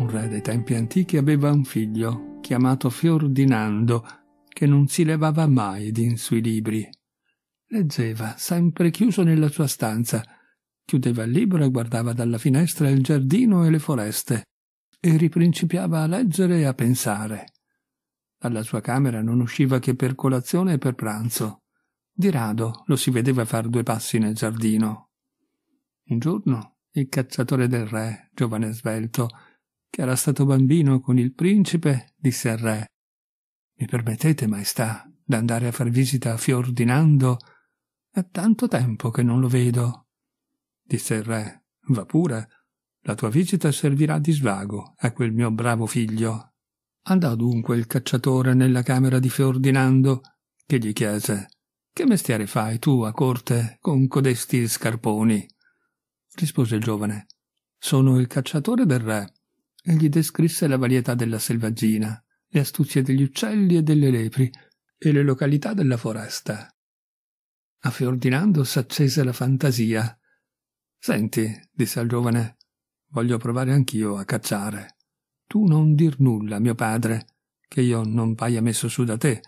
un re dei tempi antichi, aveva un figlio, chiamato Fiordinando, che non si levava mai din sui libri. Leggeva, sempre chiuso nella sua stanza, chiudeva il libro e guardava dalla finestra il giardino e le foreste, e riprincipiava a leggere e a pensare. Dalla sua camera non usciva che per colazione e per pranzo. Di rado lo si vedeva far due passi nel giardino. Un giorno il cacciatore del re, giovane svelto, che era stato bambino con il principe, disse al re Mi permettete, maestà, d'andare a far visita a Fiordinando? È tanto tempo che non lo vedo. Disse il re Va pure, la tua visita servirà di svago a quel mio bravo figlio. Andò dunque il cacciatore nella camera di Fiordinando, che gli chiese Che mestiere fai tu a corte con codesti scarponi? rispose il giovane. Sono il cacciatore del re e gli descrisse la varietà della selvaggina, le astuzie degli uccelli e delle lepri e le località della foresta. A Ferdinando s'accese la fantasia. Senti, disse al giovane, voglio provare anch'io a cacciare. Tu non dir nulla, mio padre, che io non paia messo su da te.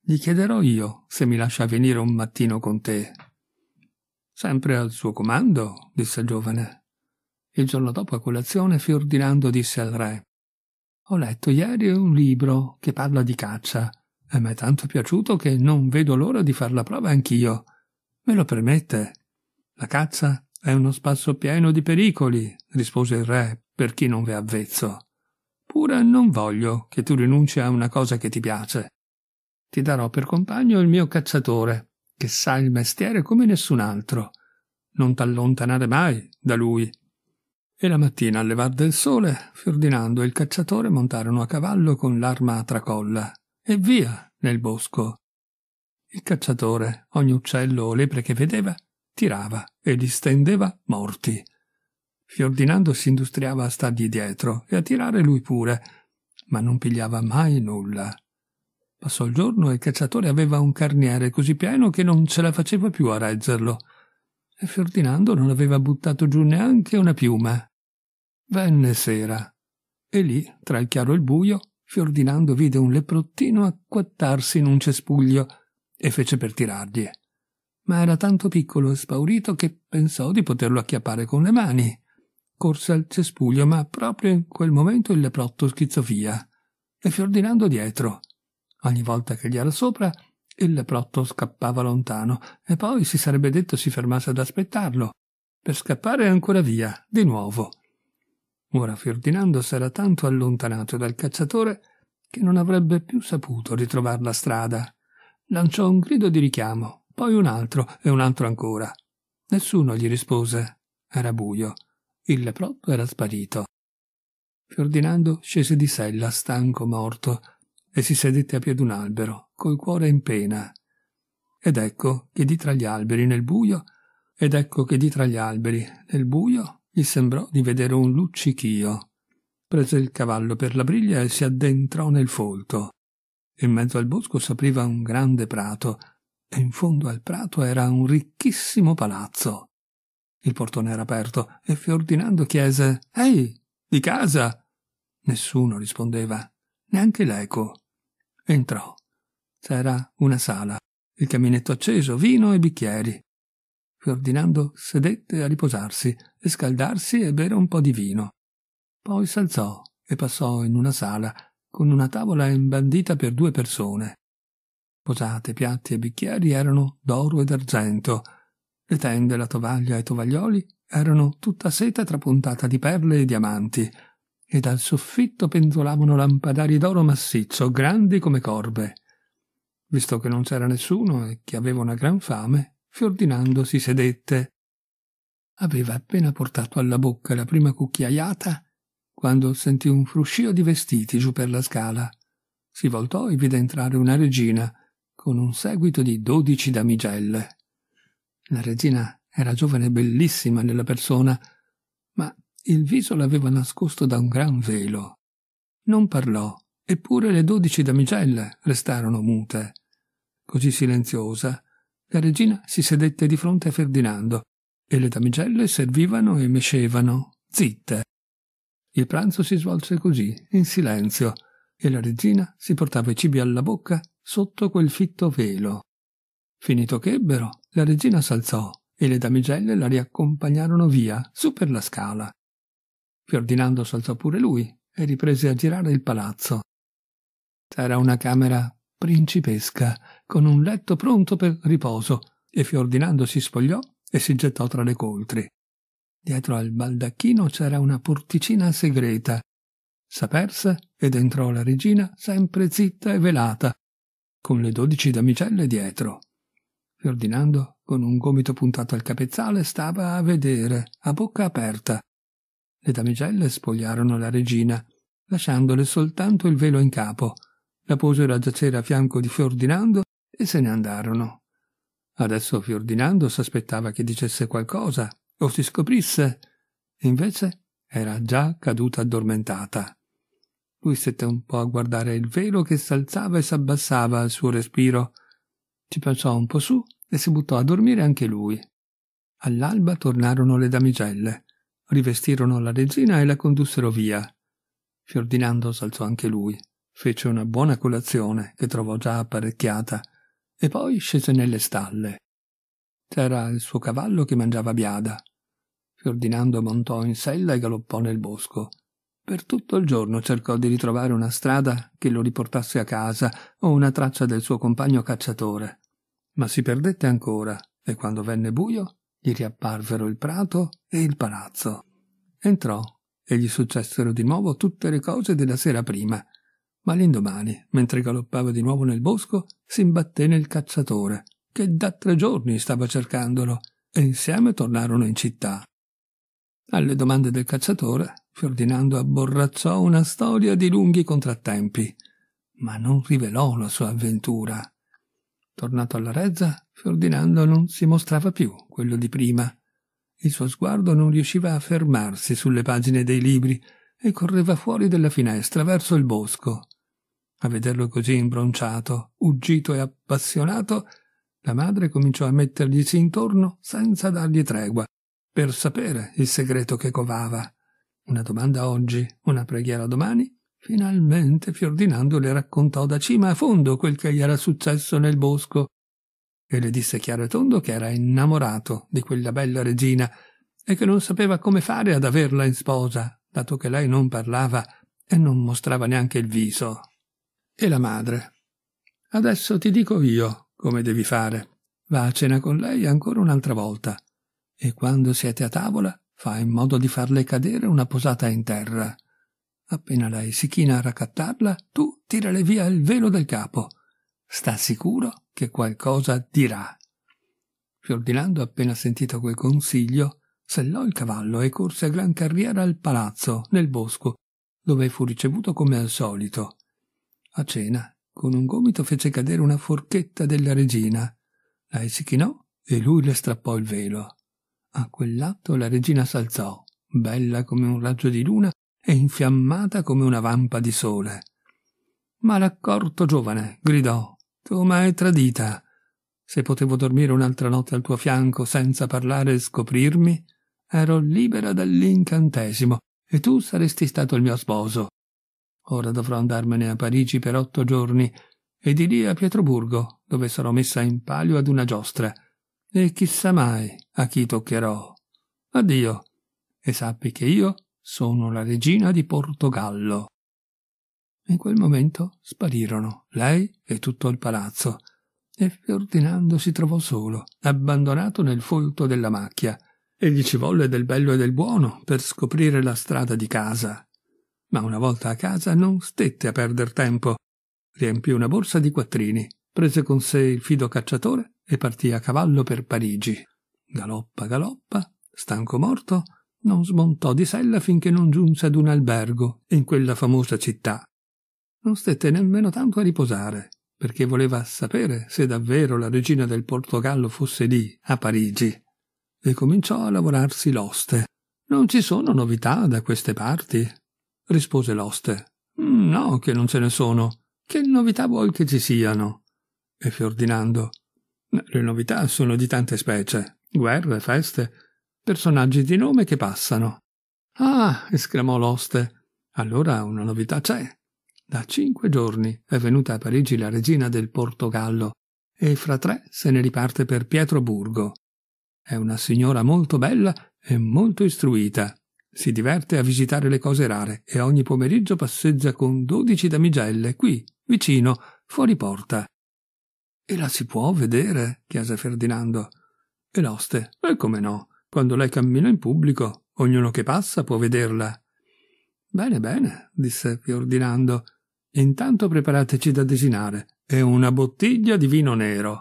Gli chiederò io se mi lascia venire un mattino con te. Sempre al suo comando, disse il giovane. Il giorno dopo a colazione Fiordinando disse al re Ho letto ieri un libro che parla di caccia e mi è tanto piaciuto che non vedo l'ora di far la prova anch'io. Me lo permette? La caccia è uno spasso pieno di pericoli, rispose il re, per chi non v'è avvezzo. Pure non voglio che tu rinunci a una cosa che ti piace. Ti darò per compagno il mio cacciatore, che sa il mestiere come nessun altro. Non t'allontanare mai da lui, e la mattina, al levar del sole, Ferdinando e il cacciatore montarono a cavallo con l'arma a tracolla e via nel bosco. Il cacciatore, ogni uccello o lepre che vedeva, tirava e li stendeva morti. Ferdinando si industriava a stargli dietro e a tirare lui pure, ma non pigliava mai nulla. Passò il giorno e il cacciatore aveva un carniere così pieno che non ce la faceva più a reggerlo e Ferdinando non aveva buttato giù neanche una piuma. Venne sera, e lì, tra il chiaro e il buio, Ferdinando vide un leprottino acquattarsi in un cespuglio e fece per tirargli. Ma era tanto piccolo e spaurito che pensò di poterlo acchiappare con le mani. Corse al cespuglio, ma proprio in quel momento il leprotto schizzò via, e Ferdinando dietro. Ogni volta che gli era sopra, il leprotto scappava lontano e poi si sarebbe detto si fermasse ad aspettarlo, per scappare ancora via, di nuovo. Ora Ferdinando s'era tanto allontanato dal cacciatore che non avrebbe più saputo ritrovar la strada. Lanciò un grido di richiamo, poi un altro e un altro ancora. Nessuno gli rispose. Era buio. Il leprotto era sparito. Ferdinando scese di sella, stanco morto, e si sedette a piedi un albero, col cuore in pena. Ed ecco che di tra gli alberi nel buio, ed ecco che di tra gli alberi nel buio gli sembrò di vedere un luccichio. Prese il cavallo per la briglia e si addentrò nel folto. In mezzo al bosco s'apriva un grande prato, e in fondo al prato era un ricchissimo palazzo. Il portone era aperto e Fiordinando chiese Ehi, di casa? Nessuno rispondeva, neanche l'eco. Entrò. C'era una sala, il caminetto acceso, vino e bicchieri. Ferdinando sedette a riposarsi e scaldarsi e bere un po' di vino. Poi s'alzò e passò in una sala con una tavola imbandita per due persone. Posate, piatti e bicchieri erano d'oro e d'argento. Le tende, la tovaglia e i tovaglioli erano tutta seta trapuntata di perle e diamanti e dal soffitto penzolavano lampadari d'oro massiccio, grandi come corbe. Visto che non c'era nessuno e che aveva una gran fame, Fiordinando si sedette. Aveva appena portato alla bocca la prima cucchiaiata quando sentì un fruscio di vestiti giù per la scala. Si voltò e vide entrare una regina con un seguito di dodici damigelle. La regina era giovane e bellissima nella persona, ma il viso l'aveva nascosto da un gran velo. Non parlò, eppure le dodici damigelle restarono mute. Così silenziosa, la regina si sedette di fronte a Ferdinando e le damigelle servivano e mescevano, zitte. Il pranzo si svolse così, in silenzio, e la regina si portava i cibi alla bocca sotto quel fitto velo. Finito che ebbero, la regina s'alzò e le damigelle la riaccompagnarono via, su per la scala. Ferdinando saltò pure lui e riprese a girare il palazzo. C'era una camera principesca, con un letto pronto per riposo, e Fiordinando si spogliò e si gettò tra le coltri. Dietro al baldacchino c'era una porticina segreta. S'aperse ed entrò la regina sempre zitta e velata, con le dodici damicelle dietro. Fiordinando, con un gomito puntato al capezzale, stava a vedere, a bocca aperta. Le damigelle spogliarono la regina, lasciandole soltanto il velo in capo, la posero a giacere a fianco di Fiordinando e se ne andarono. Adesso Fiordinando s'aspettava che dicesse qualcosa o si scoprisse, invece era già caduta addormentata. Lui stette un po' a guardare il velo che s'alzava e s'abbassava al suo respiro. Ci pensò un po' su e si buttò a dormire anche lui. All'alba tornarono le damigelle. Rivestirono la regina e la condussero via. Ferdinando s'alzò anche lui, fece una buona colazione che trovò già apparecchiata e poi scese nelle stalle. C'era il suo cavallo che mangiava biada. Ferdinando montò in sella e galoppò nel bosco. Per tutto il giorno cercò di ritrovare una strada che lo riportasse a casa o una traccia del suo compagno cacciatore. Ma si perdette ancora e quando venne buio gli riapparvero il prato e il palazzo. Entrò e gli successero di nuovo tutte le cose della sera prima, ma l'indomani, mentre galoppava di nuovo nel bosco, si imbatté nel cacciatore, che da tre giorni stava cercandolo, e insieme tornarono in città. Alle domande del cacciatore, Ferdinando abborracciò una storia di lunghi contrattempi, ma non rivelò la sua avventura. Tornato alla rezza, Ferdinando non si mostrava più quello di prima. Il suo sguardo non riusciva a fermarsi sulle pagine dei libri e correva fuori della finestra verso il bosco. A vederlo così imbronciato, uggito e appassionato, la madre cominciò a metterglisi intorno senza dargli tregua, per sapere il segreto che covava. Una domanda oggi, una preghiera domani, Finalmente Fiordinando le raccontò da cima a fondo quel che gli era successo nel bosco e le disse chiaro e tondo che era innamorato di quella bella regina e che non sapeva come fare ad averla in sposa, dato che lei non parlava e non mostrava neanche il viso. E la madre. Adesso ti dico io come devi fare. Va a cena con lei ancora un'altra volta. E quando siete a tavola, fa in modo di farle cadere una posata in terra Appena lei si china a raccattarla, tu tirale via il velo del capo. Sta sicuro che qualcosa dirà. Fiordinando, appena sentito quel consiglio, sellò il cavallo e corse a gran carriera al palazzo, nel bosco, dove fu ricevuto come al solito. A cena, con un gomito fece cadere una forchetta della regina. Lei si chinò e lui le strappò il velo. A quell'atto la regina s'alzò, bella come un raggio di luna, e infiammata come una vampa di sole. Ma l'accorto giovane gridò Tu m'hai tradita. Se potevo dormire un'altra notte al tuo fianco senza parlare e scoprirmi, ero libera dall'incantesimo e tu saresti stato il mio sposo. Ora dovrò andarmene a Parigi per otto giorni e di lì a Pietroburgo, dove sarò messa in palio ad una giostra. E chissà mai a chi toccherò. Addio. E sappi che io sono la regina di Portogallo. In quel momento sparirono lei e tutto il palazzo, e Ferdinando si trovò solo, abbandonato nel folto della macchia, e gli ci volle del bello e del buono per scoprire la strada di casa. Ma una volta a casa non stette a perder tempo. Riempì una borsa di quattrini, prese con sé il fido cacciatore e partì a cavallo per Parigi. Galoppa, galoppa, stanco morto, non smontò di sella finché non giunse ad un albergo in quella famosa città. Non stette nemmeno tanto a riposare, perché voleva sapere se davvero la regina del Portogallo fosse lì, a Parigi, e cominciò a lavorarsi l'oste. Non ci sono novità da queste parti? rispose l'oste. No, che non ce ne sono. Che novità vuoi che ci siano? E Fiordinando. Le novità sono di tante specie. Guerre, feste, personaggi di nome che passano. Ah, esclamò l'oste, allora una novità c'è. Da cinque giorni è venuta a Parigi la regina del Portogallo e fra tre se ne riparte per Pietroburgo. È una signora molto bella e molto istruita. Si diverte a visitare le cose rare e ogni pomeriggio passeggia con dodici damigelle qui, vicino, fuori porta. E la si può vedere? chiese Ferdinando. E l'oste, e come no? Quando lei cammina in pubblico, ognuno che passa può vederla. Bene, bene, disse Fiordinando. Intanto preparateci da desinare e una bottiglia di vino nero.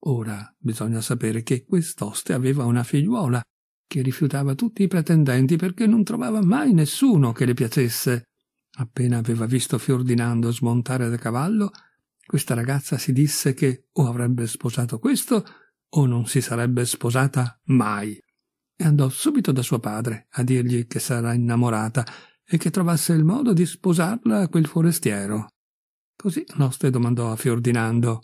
Ora bisogna sapere che quest'oste aveva una figliuola che rifiutava tutti i pretendenti perché non trovava mai nessuno che le piacesse. Appena aveva visto Fiordinando smontare da cavallo, questa ragazza si disse che o avrebbe sposato questo o non si sarebbe sposata mai. E andò subito da suo padre a dirgli che sarà innamorata e che trovasse il modo di sposarla a quel forestiero. Così l'oste domandò a Fiordinando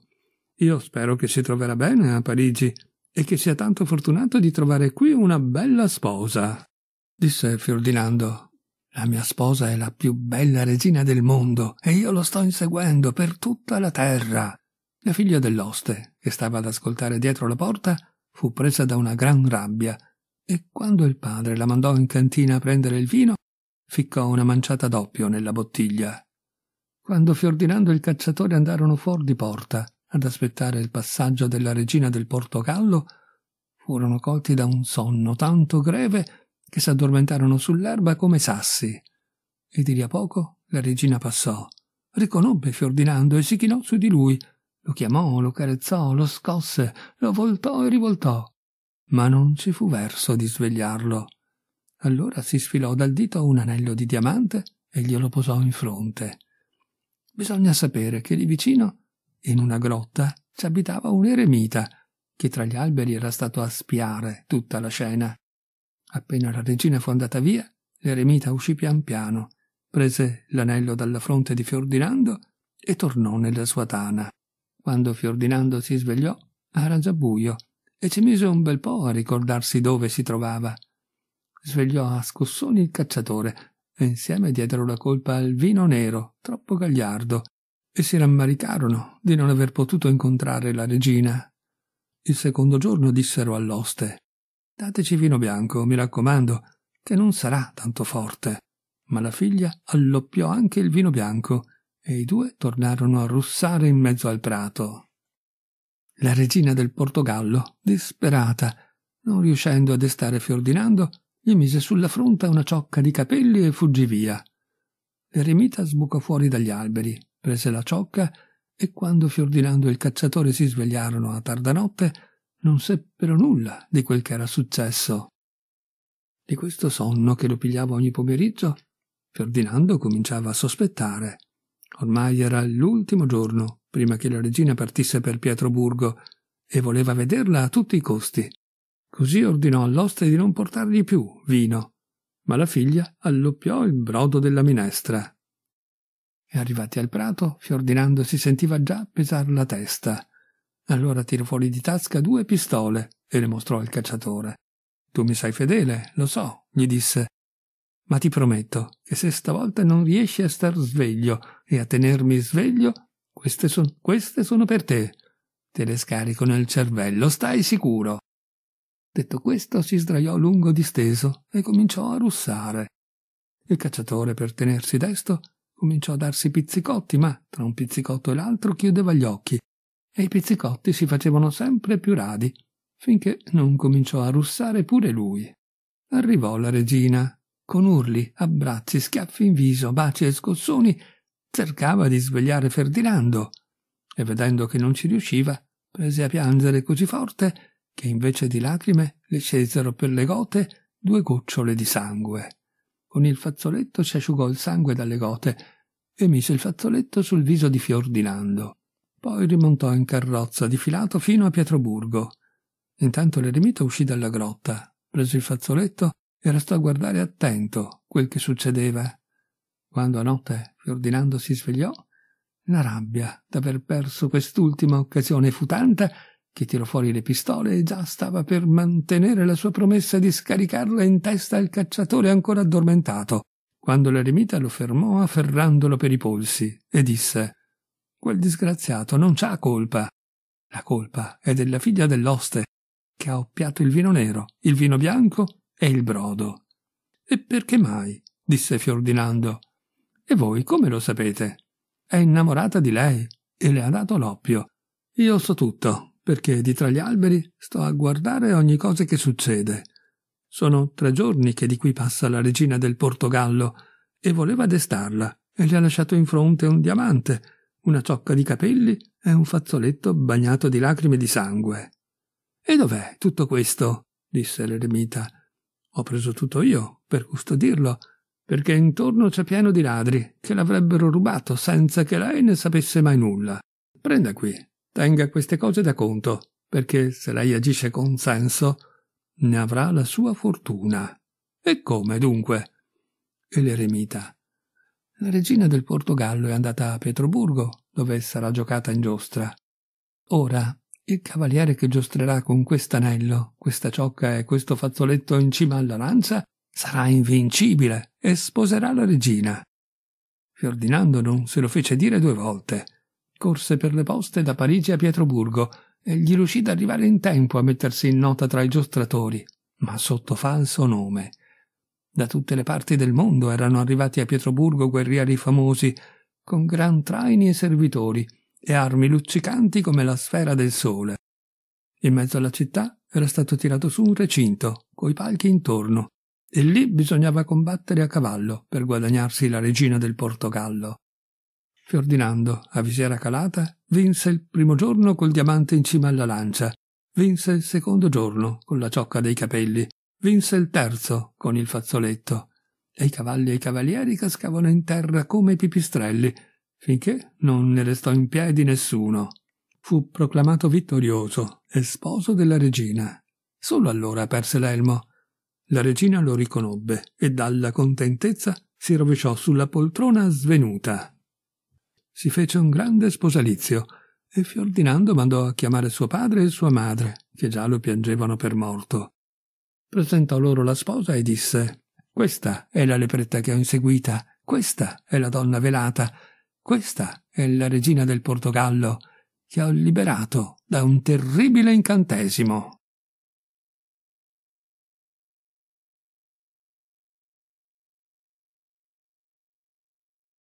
Io spero che si troverà bene a Parigi e che sia tanto fortunato di trovare qui una bella sposa. Disse Fiordinando La mia sposa è la più bella regina del mondo e io lo sto inseguendo per tutta la terra. La figlia dell'oste, che stava ad ascoltare dietro la porta, fu presa da una gran rabbia e quando il padre la mandò in cantina a prendere il vino, ficcò una manciata d'oppio nella bottiglia. Quando Fiordinando e il cacciatore andarono fuori di porta ad aspettare il passaggio della regina del Portogallo, furono colti da un sonno tanto greve che s'addormentarono sull'erba come sassi. E di lì a poco la regina passò, riconobbe Fiordinando e si chinò su di lui lo chiamò, lo carezzò, lo scosse, lo voltò e rivoltò, ma non ci fu verso di svegliarlo. Allora si sfilò dal dito un anello di diamante e glielo posò in fronte. Bisogna sapere che lì vicino, in una grotta, ci abitava un eremita che tra gli alberi era stato a spiare tutta la scena. Appena la regina fu andata via, l'eremita uscì pian piano, prese l'anello dalla fronte di Ferdinando e tornò nella sua tana. Quando Fiordinando si svegliò, era già buio e ci mise un bel po' a ricordarsi dove si trovava. Svegliò a scossoni il cacciatore e insieme diedero la colpa al vino nero, troppo gagliardo, e si rammaricarono di non aver potuto incontrare la regina. Il secondo giorno dissero all'oste Dateci vino bianco, mi raccomando, che non sarà tanto forte. Ma la figlia alloppiò anche il vino bianco e i due tornarono a russare in mezzo al prato. La regina del Portogallo, disperata, non riuscendo a destare Fiordinando, gli mise sulla fronte una ciocca di capelli e fuggì via. L'eremita sbucò fuori dagli alberi, prese la ciocca e quando Fiordinando e il cacciatore si svegliarono a tarda notte, non seppero nulla di quel che era successo. Di questo sonno che lo pigliava ogni pomeriggio, Ferdinando cominciava a sospettare. Ormai era l'ultimo giorno prima che la regina partisse per Pietroburgo e voleva vederla a tutti i costi. Così ordinò all'oste di non portargli più vino, ma la figlia alloppiò il brodo della minestra. E arrivati al prato, Fiordinando si sentiva già pesare la testa. Allora tirò fuori di tasca due pistole e le mostrò al cacciatore. Tu mi sei fedele, lo so, gli disse, ma ti prometto che se stavolta non riesci a star sveglio e a tenermi sveglio, queste, son, queste sono per te. Te le scarico nel cervello, stai sicuro. Detto questo, si sdraiò lungo disteso e cominciò a russare. Il cacciatore, per tenersi desto, cominciò a darsi pizzicotti, ma tra un pizzicotto e l'altro chiudeva gli occhi, e i pizzicotti si facevano sempre più radi, finché non cominciò a russare pure lui. Arrivò la regina, con urli, abbracci, schiaffi in viso, baci e scossoni, cercava di svegliare Ferdinando e vedendo che non ci riusciva, prese a piangere così forte che invece di lacrime le scesero per le gote due gocciole di sangue. Con il fazzoletto si asciugò il sangue dalle gote e mise il fazzoletto sul viso di Ferdinando. Poi rimontò in carrozza difilato fino a Pietroburgo. Intanto l'eremita uscì dalla grotta, prese il fazzoletto e restò a guardare attento quel che succedeva. Quando a notte Fiordinando si svegliò, la rabbia d'aver perso quest'ultima occasione fu tanta che tirò fuori le pistole e già stava per mantenere la sua promessa di scaricarla in testa al cacciatore ancora addormentato, quando l'eremita lo fermò afferrandolo per i polsi e disse Quel disgraziato non c'ha colpa. La colpa è della figlia dell'oste, che ha oppiato il vino nero, il vino bianco e il brodo. E perché mai? disse Fiordinando. E voi come lo sapete? È innamorata di lei e le ha dato l'oppio. Io so tutto, perché di tra gli alberi sto a guardare ogni cosa che succede. Sono tre giorni che di qui passa la regina del Portogallo e voleva destarla e le ha lasciato in fronte un diamante, una ciocca di capelli e un fazzoletto bagnato di lacrime di sangue. E dov'è tutto questo? disse l'eremita. Ho preso tutto io, per custodirlo, perché intorno c'è pieno di ladri che l'avrebbero rubato senza che lei ne sapesse mai nulla. Prenda qui, tenga queste cose da conto, perché se lei agisce con senso, ne avrà la sua fortuna. E come dunque? E l'eremita. La regina del Portogallo è andata a Pietroburgo, dove sarà giocata in giostra. Ora il cavaliere che giostrerà con quest'anello, questa ciocca e questo fazzoletto in cima alla lancia sarà invincibile e sposerà la regina. Ferdinando non se lo fece dire due volte. Corse per le poste da Parigi a Pietroburgo e gli riuscì ad arrivare in tempo a mettersi in nota tra i giostratori, ma sotto falso nome. Da tutte le parti del mondo erano arrivati a Pietroburgo guerrieri famosi, con gran traini e servitori, e armi luccicanti come la sfera del sole. In mezzo alla città era stato tirato su un recinto, coi palchi intorno, e lì bisognava combattere a cavallo per guadagnarsi la regina del Portogallo. Ferdinando, a visiera calata, vinse il primo giorno col diamante in cima alla lancia, vinse il secondo giorno con la ciocca dei capelli, vinse il terzo con il fazzoletto, e i cavalli e i cavalieri cascavano in terra come i pipistrelli, finché non ne restò in piedi nessuno. Fu proclamato vittorioso e sposo della regina. Solo allora perse l'elmo. La regina lo riconobbe e dalla contentezza si rovesciò sulla poltrona svenuta. Si fece un grande sposalizio e Fiordinando mandò a chiamare suo padre e sua madre, che già lo piangevano per morto. Presentò loro la sposa e disse Questa è la lepretta che ho inseguita, questa è la donna velata, questa è la regina del Portogallo che ho liberato da un terribile incantesimo.